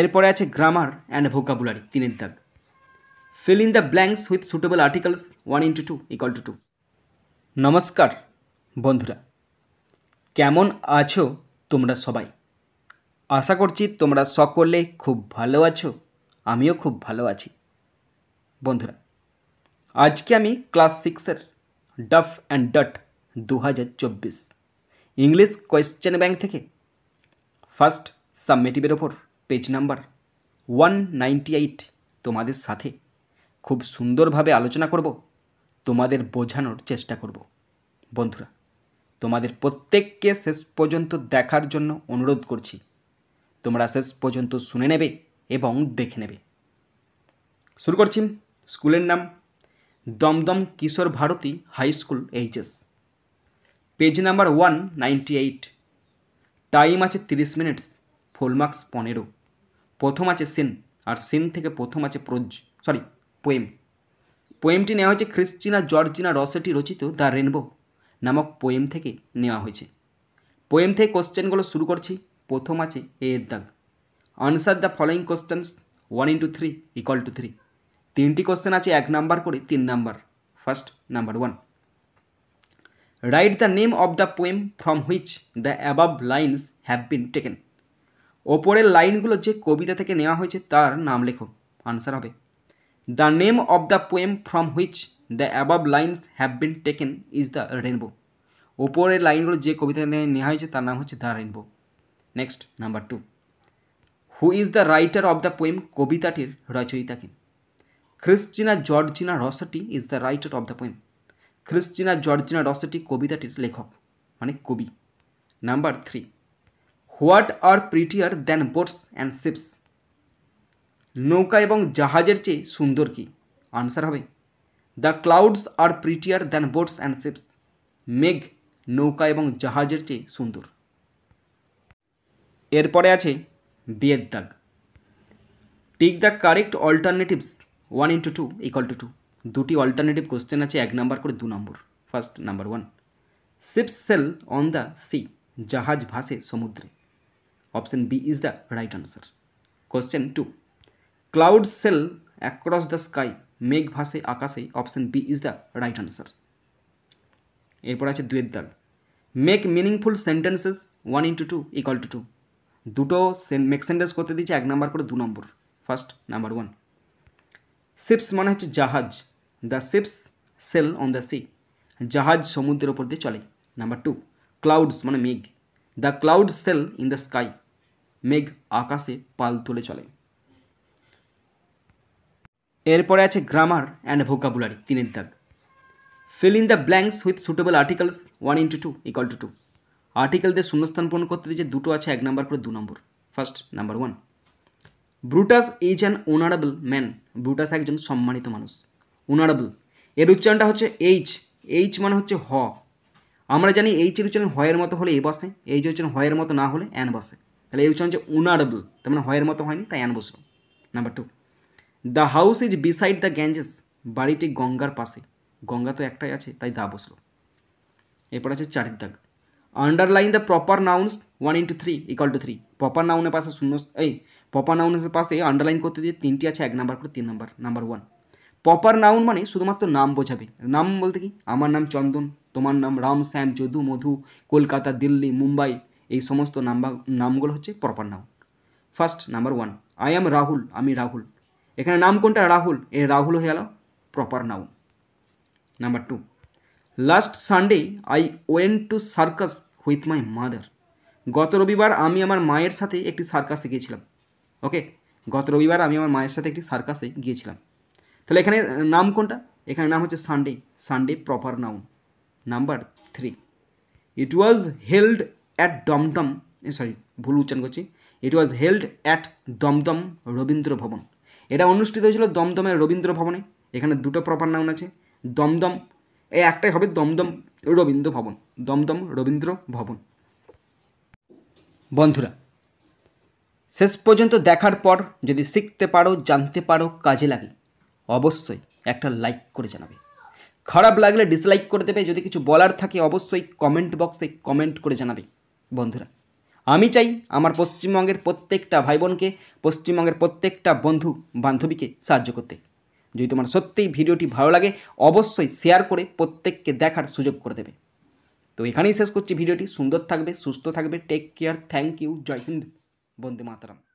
এরপরে আছে grammar and vocabulary তিনের দাগ fill in the blanks with suitable articles one into two equal to two নমস্কার বন্ধুরা কেমন আছো তোমরা সবাই আশা করছি তোমরা সকলে খুব ভালো আছো আমিও খুব ভালো আছি বন্ধুরা আজকে আমি ক্লাস সিক্সের ডাফ অ্যান্ড ডট দু হাজার চব্বিশ ইংলিশ কোয়েশ্চেন ব্যাংক থেকে ফার্স্ট সাবমিটিভের ওপর পেজ নাম্বার ওয়ান এইট তোমাদের সাথে খুব সুন্দরভাবে আলোচনা করব তোমাদের বোঝানোর চেষ্টা করব বন্ধুরা তোমাদের প্রত্যেককে শেষ পর্যন্ত দেখার জন্য অনুরোধ করছি তোমরা শেষ পর্যন্ত শুনে নেবে এবং দেখে নেবে শুরু করছি স্কুলের নাম Dum Dum Kishore Bharati high school HS page number one ninety eight time আছে তিরিশ মিনিটস ফোলমার্কস পনেরো প্রথম আছে সিন আর সিন থেকে প্রথম আছে প্রজ সরি পোয়েম পোয়েমটি নেওয়া হয়েছে ক্রিস্টিনা জর্জিনা রসেটি রচিত দ্য রেনবো নামক পোয়েম থেকে নেওয়া হয়েছে পোয়েম থেকে কোশ্চেনগুলো শুরু করছি প্রথম আছে এ এর দাগ answer the following questions one into three equal to three তিনটি কোশ্চেন আছে এক নাম্বার করে তিন number first number one write the name of the poem from which the above lines have been taken ওপরের লাইনগুলো যে কবিতা থেকে নেওয়া হয়েছে তার নাম লেখো আনসার হবে the name of the poem from which the above lines have been taken is the rainbow ওপরের লাইনগুলো যে কবিতা নেওয়া হয়েছে তার নাম হচ্ছে the rainbow next number two who is the writer of the poem কবিতাটির রচয়িতাকে Christina Georgina Rossetti is the writer of the poem Christina Georgina Rossetti কবিতাটির লেখক মানে কবি number three what are prettier than boats and ships নৌকা এবং জাহাজের চেয়ে সুন্দর কি আনসার হবে the clouds are prettier than boats and ships মেঘ নৌকা এবং জাহাজের চেয়ে সুন্দর এরপরে আছে বিয়ের দাগ tick the correct alternatives one into two equal to two দুটি অল্টারনেটিভ কোশ্চেন আছে এক নাম্বার করে দু number first number one ships sail on the sea জাহাজ ভাসে সমুদ্রে Option B is the right answer question two cloud sail across the sky মেঘ ভাসে আকাশে option B is the right answer এরপর আছে দুয়ের দাগ make meaningful sentences one into two equal to two দুটো মেক সেন্টেন্স করতে দিচ্ছে এক নাম্বার করে দু number first number one ships মানে হচ্ছে জাহাজ the ships sail on the sea জাহাজ সমুদ্রের ওপর দিয়ে চলে নাম্বার টু ক্লাউডস মানে মেঘ the cloud sail in the sky মেঘ আকাশে পাল তুলে চলে এরপরে আছে গ্রামার অ্যান্ড ভোকাবুলারি তিনের দাগ fill in the blanks with suitable articles one into two equal to two article দিয়ে শূন্যস্থান পূরণ করতে দিয়ে দুটো আছে এক নম্বর করে দু number first number one Brutus is an honourable man Brutus একজন সম্মানিত মানুষ ওনারেবল এর উচ্চারণটা হচ্ছে এইচ এইচ মানে হচ্ছে হ আমরা জানি এইচের উচ্চারণ হয়ের মতো হলে এ বসে এইচ উচ্চারণ হয়ের মতো না হলে অ্যান বসে তাহলে এই হচ্ছে উনারবল তার মানে হয়ের মতো হয়নি তাই an number two the house is beside the Ganges বাড়িটি গঙ্গার পাশে গঙ্গা তো একটাই আছে তাই দা বসলো এরপর আছে চারের দাগ underline the proper nouns one into three equal to three proper নাউনের পাশে শূন্য এই প্রপার নাউনের পাশে আন্ডারলাইন করতে দিয়ে তিনটি আছে এক নাম্বার করে তিন number number one proper noun মানে শুধুমাত্র নাম বোঝাবে নাম বলতে কি আমার নাম চন্দন তোমার নাম রাম শ্যাম যদু মধু কলকাতা দিল্লি মুম্বাই এই সমস্ত নাম্বার নামগুলো হচ্ছে প্রপার নাম first number one I am Rahul আমি রাহুল এখানে নাম কোনটা রাহুল এ রাহুল হয়ে গেল proper noun number two last Sunday I went to circus with my mother গত রবিবার আমি আমার মায়ের সাথে একটি সার্কাসে গিয়েছিলাম ওকে গত রবিবার আমি আমার মায়ের সাথে একটি সার্কাসে গিয়েছিলাম তাহলে এখানে নাম কোনটা এখানে নাম হচ্ছে Sunday Sunday proper noun number three it was held at Dum Dum sorry ভুল উচ্চারণ করছি it was held at Dum Dum Rabindra Bhavan এটা অনুষ্ঠিত হয়েছিল দমদমের রবীন্দ্র ভবনে এখানে দুটো প্রপার নাউন আছে দমদম এই একটাই হবে দমদম রবীন্দ্র ভবন দমদম রবীন্দ্র ভবন বন্ধুরা শেষ পর্যন্ত দেখার পর যদি শিখতে পারো জানতে পারো কাজে লাগে অবশ্যই একটা লাইক করে জানাবে খারাপ লাগলে ডিসলাইক করে দেবে যদি কিছু বলার থাকে অবশ্যই কমেন্ট বক্সে কমেন্ট করে জানাবে বন্ধুরা আমি চাই আমার পশ্চিমবঙ্গের প্রত্যেকটা ভাই বোনকে পশ্চিমবঙ্গের প্রত্যেকটা বন্ধু বান্ধবীকে সাহায্য করতে যদি তোমার সত্যিই ভিডিওটি ভালো লাগে অবশ্যই শেয়ার করে প্রত্যেককে দেখার সুযোগ করে দেবে তো এখানেই শেষ করছি ভিডিওটি সুন্দর থাকবে সুস্থ থাকবে টেক কেয়ার থ্যাংক ইউ জয় হিন্দ বন্দে মাতারাম